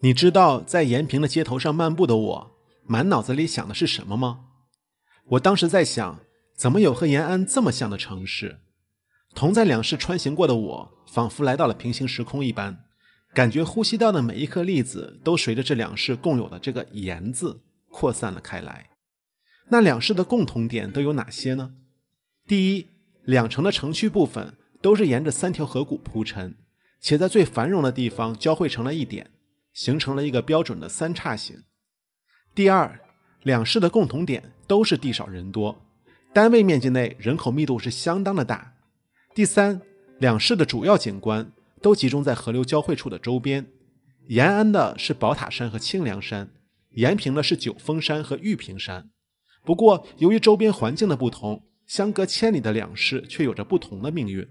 你知道在延平的街头上漫步的我，满脑子里想的是什么吗？我当时在想，怎么有和延安这么像的城市？同在两市穿行过的我，仿佛来到了平行时空一般，感觉呼吸道的每一颗粒子都随着这两市共有的这个“延”字扩散了开来。那两市的共同点都有哪些呢？第一，两城的城区部分都是沿着三条河谷铺陈，且在最繁荣的地方交汇成了一点。形成了一个标准的三叉形。第二，两市的共同点都是地少人多，单位面积内人口密度是相当的大。第三，两市的主要景观都集中在河流交汇处的周边。延安的是宝塔山和清凉山，延平的是九峰山和玉屏山。不过，由于周边环境的不同，相隔千里的两市却有着不同的命运。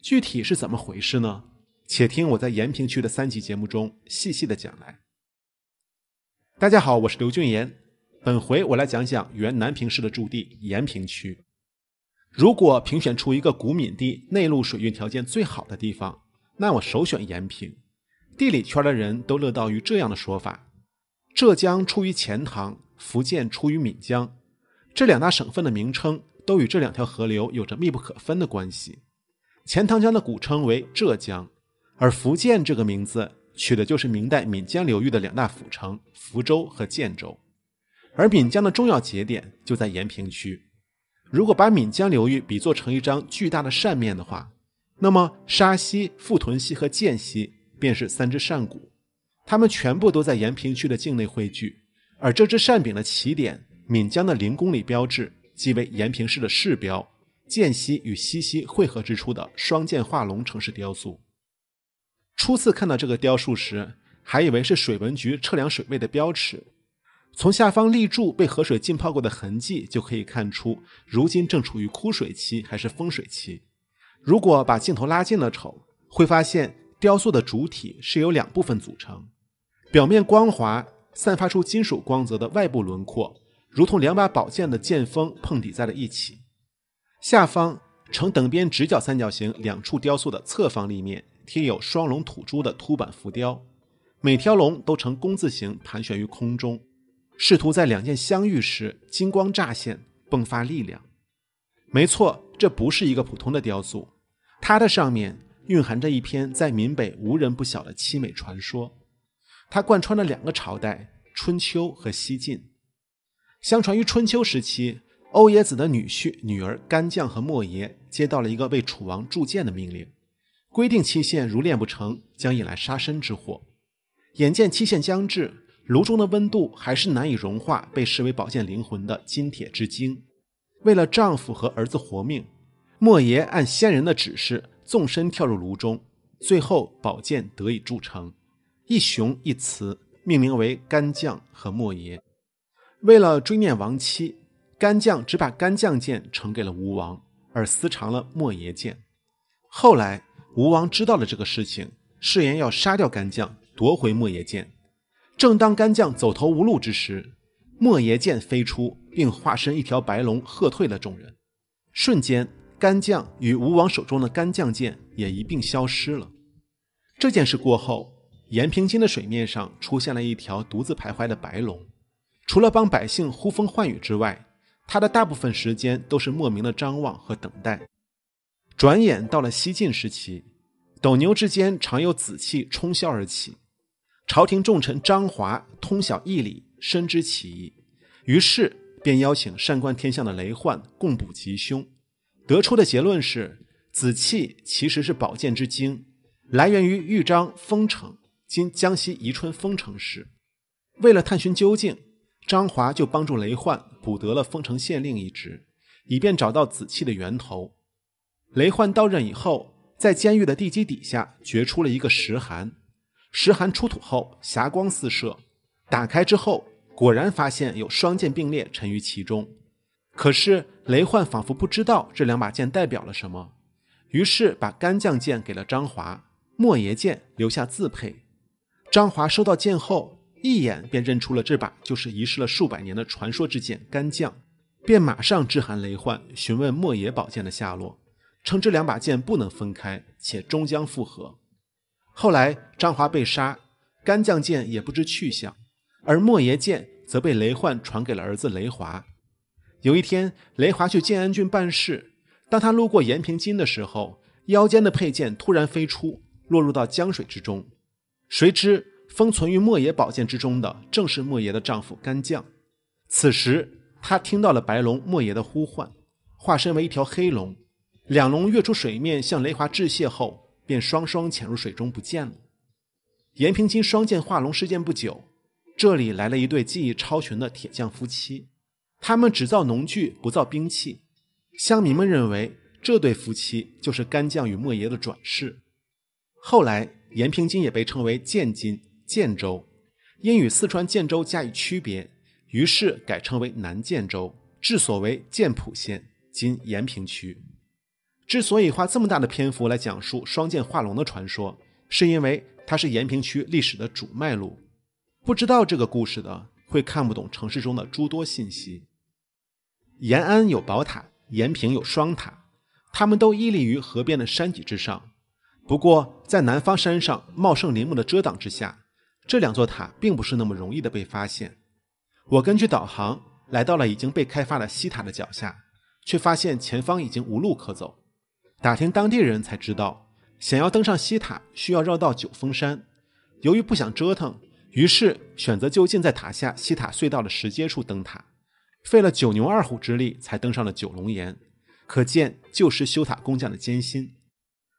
具体是怎么回事呢？且听我在延平区的三集节目中细细的讲来。大家好，我是刘俊言，本回我来讲讲原南平市的驻地延平区。如果评选出一个古闽地内陆水运条件最好的地方，那我首选延平。地理圈的人都乐道于这样的说法：浙江出于钱塘，福建出于闽江。这两大省份的名称都与这两条河流有着密不可分的关系。钱塘江的古称为浙江。而福建这个名字取的就是明代闽江流域的两大府城福州和建州，而闽江的重要节点就在延平区。如果把闽江流域比作成一张巨大的扇面的话，那么沙溪、富屯溪和建溪便是三只扇骨，它们全部都在延平区的境内汇聚。而这只扇柄的起点，闽江的零公里标志，即为延平市的市标——建溪与西溪汇合之处的“双剑化龙”城市雕塑。初次看到这个雕塑时，还以为是水文局测量水位的标尺。从下方立柱被河水浸泡过的痕迹就可以看出，如今正处于枯水期还是丰水期。如果把镜头拉近了瞅，会发现雕塑的主体是由两部分组成，表面光滑、散发出金属光泽的外部轮廓，如同两把宝剑的剑锋碰抵在了一起。下方呈等边直角三角形，两处雕塑的侧方立面。贴有双龙吐珠的凸版浮雕，每条龙都呈工字形盘旋于空中，试图在两剑相遇时金光乍现，迸发力量。没错，这不是一个普通的雕塑，它的上面蕴含着一篇在闽北无人不晓的凄美传说，它贯穿了两个朝代：春秋和西晋。相传于春秋时期，欧冶子的女婿女儿干将和莫邪接到了一个为楚王铸剑的命令。规定期限，如练不成，将引来杀身之祸。眼见期限将至，炉中的温度还是难以融化被视为宝剑灵魂的金铁之精。为了丈夫和儿子活命，莫邪按先人的指示，纵身跳入炉中。最后，宝剑得以铸成，一雄一雌，命名为干将和莫邪。为了追念亡妻，干将只把干将剑呈给了吴王，而私藏了莫邪剑。后来。吴王知道了这个事情，誓言要杀掉干将，夺回莫邪剑。正当干将走投无路之时，莫邪剑飞出，并化身一条白龙，喝退了众人。瞬间，干将与吴王手中的干将剑也一并消失了。这件事过后，延平津的水面上出现了一条独自徘徊的白龙。除了帮百姓呼风唤雨之外，他的大部分时间都是莫名的张望和等待。转眼到了西晋时期，斗牛之间常有紫气冲霄而起。朝廷重臣张华通晓易理，深知其意，于是便邀请善观天象的雷焕共卜吉凶，得出的结论是，紫气其实是宝剑之精，来源于豫章丰城（今江西宜春丰城市）。为了探寻究竟，张华就帮助雷焕补得了丰城县令一职，以便找到紫气的源头。雷焕到任以后，在监狱的地基底下掘出了一个石函。石函出土后，霞光四射。打开之后，果然发现有双剑并列沉于其中。可是雷焕仿佛不知道这两把剑代表了什么，于是把干将剑给了张华，莫邪剑留下自配。张华收到剑后，一眼便认出了这把就是遗失了数百年的传说之剑干将，便马上致函雷焕，询问莫邪宝剑的下落。称这两把剑不能分开，且终将复合。后来张华被杀，干将剑也不知去向，而莫邪剑则被雷焕传给了儿子雷华。有一天，雷华去建安郡办事，当他路过延平津的时候，腰间的佩剑突然飞出，落入到江水之中。谁知封存于莫邪宝剑之中的，正是莫邪的丈夫干将。此时，他听到了白龙莫邪的呼唤，化身为一条黑龙。两龙跃出水面，向雷华致谢后，便双双潜入水中不见了。延平金双剑化龙事件不久，这里来了一对技艺超群的铁匠夫妻，他们只造农具不造兵器，乡民们认为这对夫妻就是干将与莫邪的转世。后来，延平金也被称为建金建州，因与四川建州加以区别，于是改称为南建州，治所为建浦县，今延平区。之所以花这么大的篇幅来讲述双剑化龙的传说，是因为它是延平区历史的主脉络。不知道这个故事的，会看不懂城市中的诸多信息。延安有宝塔，延平有双塔，它们都屹立于河边的山脊之上。不过，在南方山上茂盛林木的遮挡之下，这两座塔并不是那么容易的被发现。我根据导航来到了已经被开发的西塔的脚下，却发现前方已经无路可走。打听当地人才知道，想要登上西塔，需要绕道九峰山。由于不想折腾，于是选择就近在塔下西塔隧道的石阶处登塔，费了九牛二虎之力才登上了九龙岩，可见旧时修塔工匠的艰辛。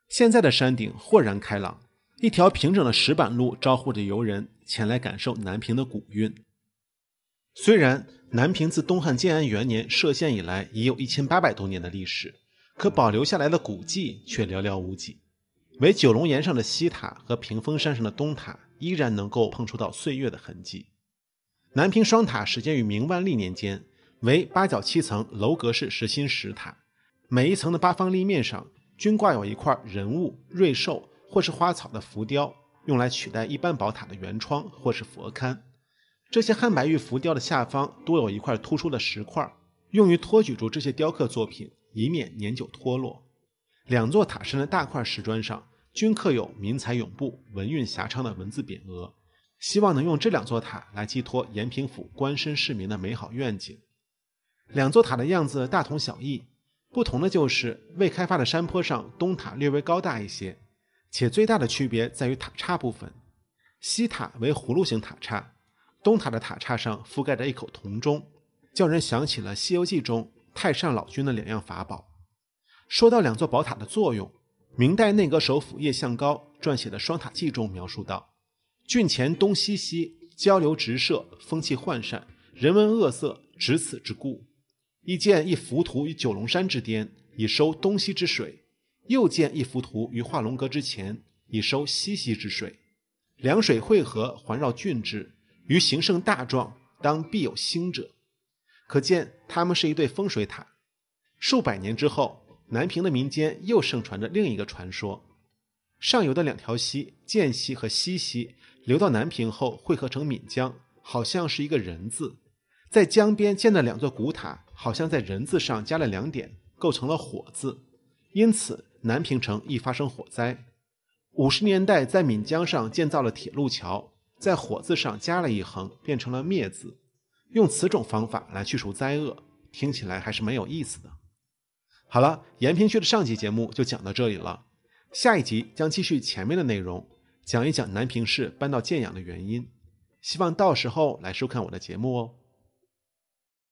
现在的山顶豁然开朗，一条平整的石板路招呼着游人前来感受南平的古韵。虽然南平自东汉建安元年设县以来，已有一千八百多年的历史。可保留下来的古迹却寥寥无几，唯九龙岩上的西塔和平峰山上的东塔依然能够碰触到岁月的痕迹。南屏双塔始建于明万历年间，为八角七层楼阁式实心石塔，每一层的八方立面上均挂有一块人物、瑞兽或是花草的浮雕，用来取代一般宝塔的圆窗或是佛龛。这些汉白玉浮雕的下方多有一块突出的石块，用于托举住这些雕刻作品。以免年久脱落，两座塔身的大块石砖上均刻有“民财永布，文运遐昌”的文字匾额，希望能用这两座塔来寄托延平府官绅市民的美好愿景。两座塔的样子大同小异，不同的就是未开发的山坡上，东塔略微高大一些，且最大的区别在于塔刹部分。西塔为葫芦形塔刹，东塔的塔刹上覆盖着一口铜钟，叫人想起了《西游记》中。太上老君的两样法宝。说到两座宝塔的作用，明代内阁首辅叶向高撰写的《双塔记》中描述道：“郡前东西溪交流直射，风气涣散，人文恶色，值此之故。一见一浮图于九龙山之巅，以收东西之水；又见一浮图于化龙阁之前，以收西溪之水。两水汇合，环绕郡之，于形胜大壮，当必有兴者。”可见，它们是一对风水塔。数百年之后，南平的民间又盛传着另一个传说：上游的两条溪——涧溪和西溪，流到南平后汇合成闽江，好像是一个人字。在江边建的两座古塔，好像在人字上加了两点，构成了火字。因此，南平城易发生火灾。五十年代，在闽江上建造了铁路桥，在火字上加了一横，变成了灭字。用此种方法来去除灾厄，听起来还是蛮有意思的。好了，延平区的上期节目就讲到这里了，下一集将继续前面的内容，讲一讲南平市搬到建阳的原因。希望到时候来收看我的节目哦。